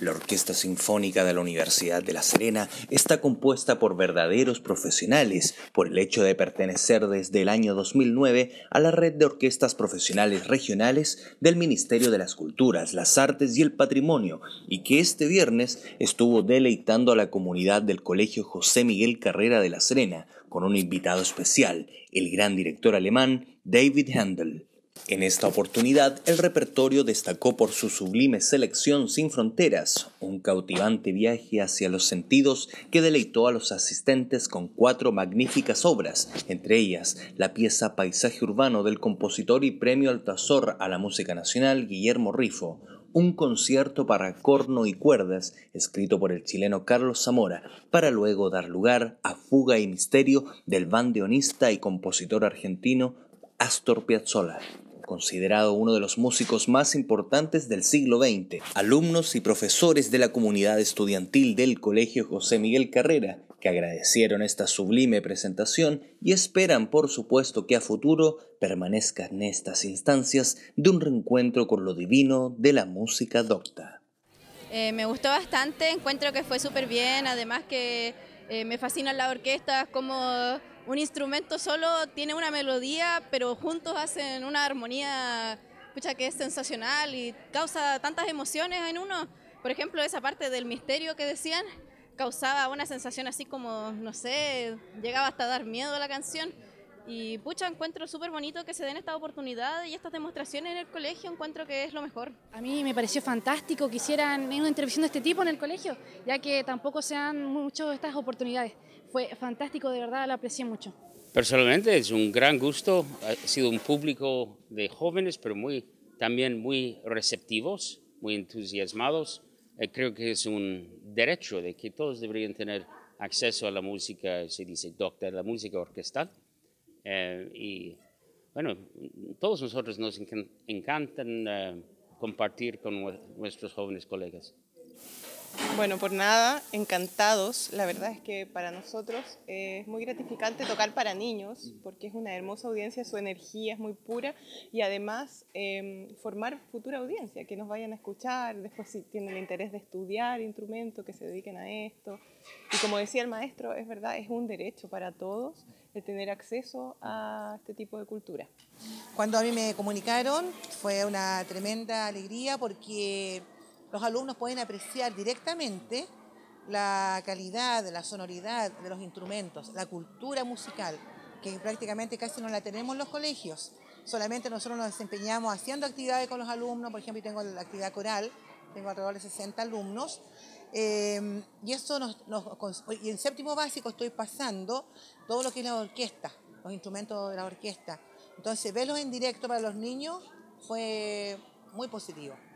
La Orquesta Sinfónica de la Universidad de La Serena está compuesta por verdaderos profesionales, por el hecho de pertenecer desde el año 2009 a la red de orquestas profesionales regionales del Ministerio de las Culturas, las Artes y el Patrimonio, y que este viernes estuvo deleitando a la comunidad del Colegio José Miguel Carrera de La Serena, con un invitado especial, el gran director alemán David Handel. En esta oportunidad, el repertorio destacó por su sublime selección sin fronteras, un cautivante viaje hacia los sentidos que deleitó a los asistentes con cuatro magníficas obras, entre ellas la pieza Paisaje Urbano del compositor y premio Altazor a la Música Nacional Guillermo Rifo, un concierto para corno y cuerdas, escrito por el chileno Carlos Zamora, para luego dar lugar a Fuga y Misterio del bandeonista y compositor argentino Astor Piazzolla considerado uno de los músicos más importantes del siglo XX. Alumnos y profesores de la comunidad estudiantil del Colegio José Miguel Carrera, que agradecieron esta sublime presentación y esperan, por supuesto, que a futuro permanezcan en estas instancias de un reencuentro con lo divino de la música docta. Eh, me gustó bastante, encuentro que fue súper bien, además que eh, me fascinan las orquestas, como un instrumento solo tiene una melodía, pero juntos hacen una armonía escucha, que es sensacional y causa tantas emociones en uno. Por ejemplo, esa parte del misterio que decían causaba una sensación así como, no sé, llegaba hasta dar miedo a la canción. Y pucha, encuentro súper bonito que se den esta oportunidad y estas demostraciones en el colegio, encuentro que es lo mejor. A mí me pareció fantástico que hicieran una intervención de este tipo en el colegio, ya que tampoco se dan mucho estas oportunidades. Fue fantástico, de verdad, la aprecié mucho. Personalmente es un gran gusto, ha sido un público de jóvenes, pero muy, también muy receptivos, muy entusiasmados. Eh, creo que es un derecho de que todos deberían tener acceso a la música, se dice doctor, la música orquestal. Eh, y bueno, todos nosotros nos encantan eh, compartir con nuestros jóvenes colegas. Bueno, por nada, encantados. La verdad es que para nosotros es muy gratificante tocar para niños, porque es una hermosa audiencia, su energía es muy pura y además em, formar futura audiencia, que nos vayan a escuchar, después si tienen el interés de estudiar instrumento, que se dediquen a esto. Y como decía el maestro, es verdad, es un derecho para todos el tener acceso a este tipo de cultura. Cuando a mí me comunicaron fue una tremenda alegría porque los alumnos pueden apreciar directamente la calidad, la sonoridad de los instrumentos, la cultura musical, que prácticamente casi no la tenemos en los colegios. Solamente nosotros nos desempeñamos haciendo actividades con los alumnos, por ejemplo, yo tengo la actividad coral, tengo alrededor de 60 alumnos, eh, y eso y en séptimo básico estoy pasando todo lo que es la orquesta, los instrumentos de la orquesta. Entonces, verlos en directo para los niños fue muy positivo.